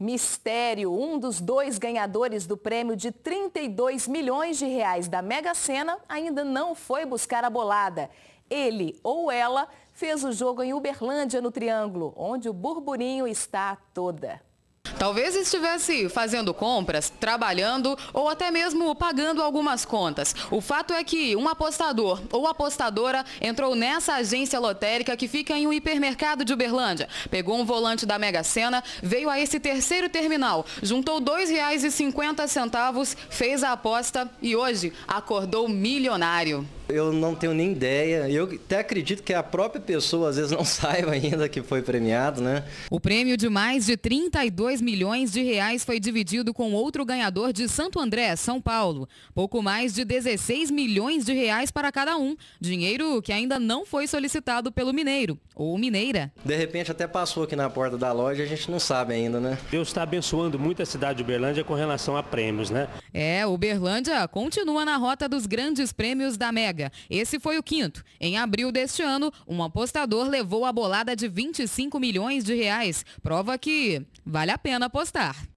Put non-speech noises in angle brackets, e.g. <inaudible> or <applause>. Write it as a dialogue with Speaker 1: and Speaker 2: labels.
Speaker 1: Mistério, um dos dois ganhadores do prêmio de 32 milhões de reais da Mega Sena, ainda não foi buscar a bolada. Ele ou ela fez o jogo em Uberlândia, no Triângulo, onde o burburinho está toda.
Speaker 2: Talvez estivesse fazendo compras, trabalhando ou até mesmo pagando algumas contas. O fato é que um apostador ou apostadora entrou nessa agência lotérica que fica em um hipermercado de Uberlândia. Pegou um volante da Mega Sena, veio a esse terceiro terminal, juntou R$ 2,50, fez a aposta e hoje acordou milionário.
Speaker 3: Eu não tenho nem ideia. Eu até acredito que a própria pessoa às vezes não <laughs> saiba ainda que foi premiado, né?
Speaker 2: O prêmio de mais de 32 milhões de reais foi dividido com outro ganhador de Santo André, São Paulo. Pouco mais de 16 milhões de reais para cada um. Dinheiro que ainda não foi solicitado pelo mineiro ou mineira.
Speaker 3: De repente até passou aqui na porta da loja, a gente não sabe
Speaker 4: ainda, né? Deus está abençoando muito a cidade de Uberlândia com relação a prêmios, né?
Speaker 2: É, Uberlândia continua na rota dos grandes prêmios da Mega. Esse foi o quinto. Em abril deste ano, um apostador levou a bolada de 25 milhões de reais. Prova que vale a pena apostar.